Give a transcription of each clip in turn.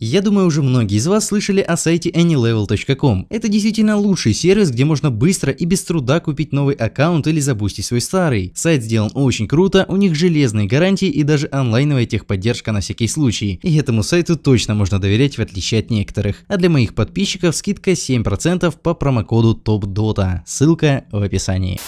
Я думаю, уже многие из вас слышали о сайте anylevel.com. Это действительно лучший сервис, где можно быстро и без труда купить новый аккаунт или запустить свой старый. Сайт сделан очень круто, у них железные гарантии и даже онлайновая техподдержка на всякий случай. И этому сайту точно можно доверять в отличие от некоторых. А для моих подписчиков скидка 7% по промокоду TOPDOTA. Ссылка в описании.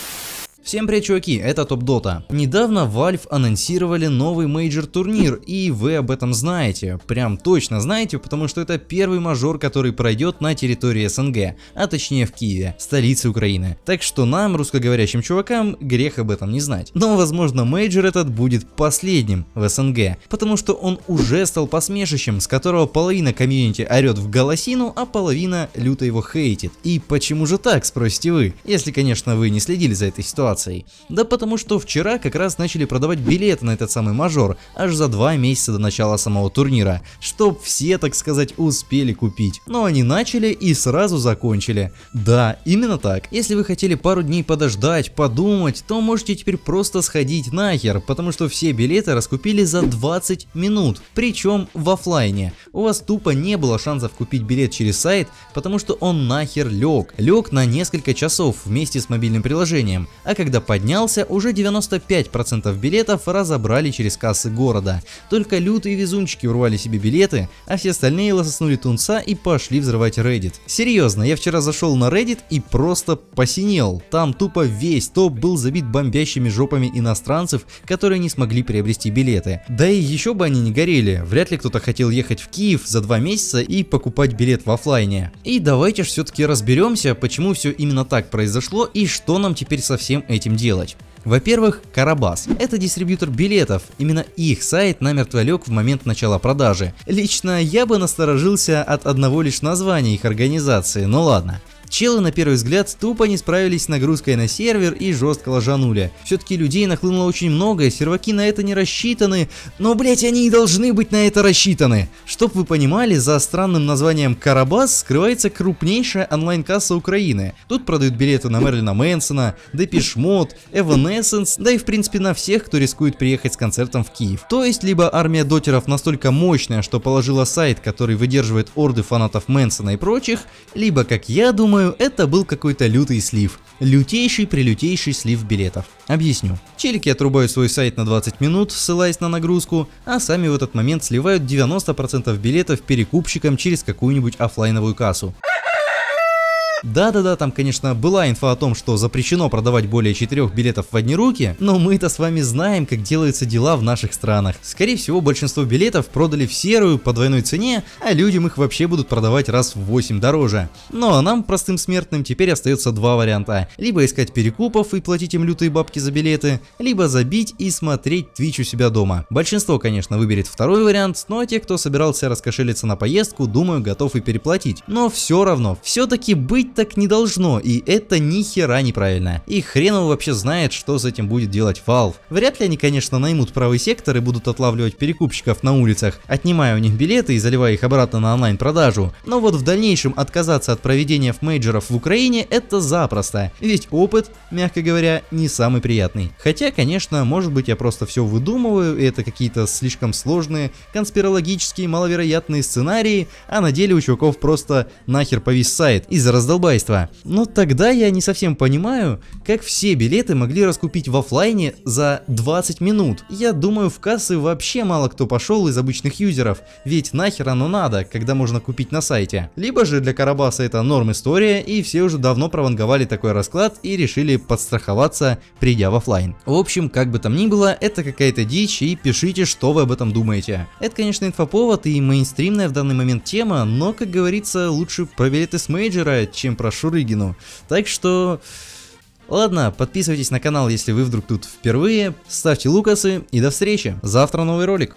Всем привет, чуваки, это Топ Дота. Недавно Valve анонсировали новый мейджор турнир, и вы об этом знаете. Прям точно знаете, потому что это первый мажор, который пройдет на территории СНГ, а точнее в Киеве, столице Украины. Так что нам, русскоговорящим чувакам, грех об этом не знать. Но возможно мейджор этот будет последним в СНГ, потому что он уже стал посмешищем, с которого половина комьюнити орет в голосину, а половина люто его хейтит. И почему же так, спросите вы, если конечно вы не следили за этой ситуацией ситуацией? Да потому что вчера как раз начали продавать билеты на этот самый мажор, аж за два месяца до начала самого турнира, чтоб все, так сказать, успели купить. Но они начали и сразу закончили. Да, именно так. Если вы хотели пару дней подождать, подумать, то можете теперь просто сходить нахер, потому что все билеты раскупили за 20 минут, причем в офлайне. У вас тупо не было шансов купить билет через сайт, потому что он нахер лег. Лег на несколько часов вместе с мобильным приложением. А когда поднялся, уже 95% билетов разобрали через кассы города. Только лютые везунчики урвали себе билеты, а все остальные лососнули тунца и пошли взрывать Reddit. Серьезно, я вчера зашел на Reddit и просто посинел. Там тупо весь топ был забит бомбящими жопами иностранцев, которые не смогли приобрести билеты. Да и еще бы они не горели, вряд ли кто-то хотел ехать в Киев за два месяца и покупать билет в офлайне. И давайте же все-таки разберемся, почему все именно так произошло и что нам теперь со всем этим делать. Во-первых, Карабас. Это дистрибьютор билетов, именно их сайт намертво лег в момент начала продажи. Лично я бы насторожился от одного лишь названия их организации, но ладно. Челы на первый взгляд тупо не справились с нагрузкой на сервер и жестко лажанули. Все-таки людей нахлынуло очень много, серваки на это не рассчитаны, но блять они и должны быть на это рассчитаны. Чтоб вы понимали, за странным названием Карабас скрывается крупнейшая онлайн-касса Украины. Тут продают билеты на Мерлина Мэнсона, Депешмот, Эванессенс, да и в принципе на всех, кто рискует приехать с концертом в Киев. То есть либо армия дотеров настолько мощная, что положила сайт, который выдерживает орды фанатов Мэнсона и прочих, либо, как я думаю, Думаю, это был какой-то лютый слив. Лютейший прилютейший слив билетов. Объясню. Челики отрубают свой сайт на 20 минут, ссылаясь на нагрузку, а сами в этот момент сливают 90% билетов перекупщикам через какую-нибудь офлайновую кассу. Да-да-да, там, конечно, была инфа о том, что запрещено продавать более четырех билетов в одни руки, но мы-то с вами знаем, как делаются дела в наших странах. Скорее всего, большинство билетов продали в серую по двойной цене, а людям их вообще будут продавать раз в 8 дороже. Ну а нам, простым смертным, теперь остается два варианта. Либо искать перекупов и платить им лютые бабки за билеты, либо забить и смотреть Twitch у себя дома. Большинство, конечно, выберет второй вариант, но те, кто собирался раскошелиться на поездку, думаю, готов и переплатить. Но все равно, все-таки быть быть так не должно, и это ни хера неправильно. И хрен его вообще знает, что с этим будет делать Valve. Вряд ли они, конечно, наймут правый сектор и будут отлавливать перекупщиков на улицах, отнимая у них билеты и заливая их обратно на онлайн-продажу. Но вот в дальнейшем отказаться от проведения мейджеров в Украине это запросто, ведь опыт, мягко говоря, не самый приятный. Хотя, конечно, может быть я просто все выдумываю, и это какие-то слишком сложные, конспирологические, маловероятные сценарии, а на деле у чуваков просто нахер повис сайт из-за раздолб раздолбайство. Но тогда я не совсем понимаю, как все билеты могли раскупить в офлайне за 20 минут. Я думаю, в кассы вообще мало кто пошел из обычных юзеров, ведь нахер оно надо, когда можно купить на сайте. Либо же для Карабаса это норм история, и все уже давно прованговали такой расклад и решили подстраховаться, придя в офлайн. В общем, как бы там ни было, это какая-то дичь, и пишите, что вы об этом думаете. Это, конечно, инфоповод и мейнстримная в данный момент тема, но, как говорится, лучше про билеты с мейджера, чем чем про Шурыгину. Так что... Ладно, подписывайтесь на канал, если вы вдруг тут впервые, ставьте лукасы и до встречи. Завтра новый ролик.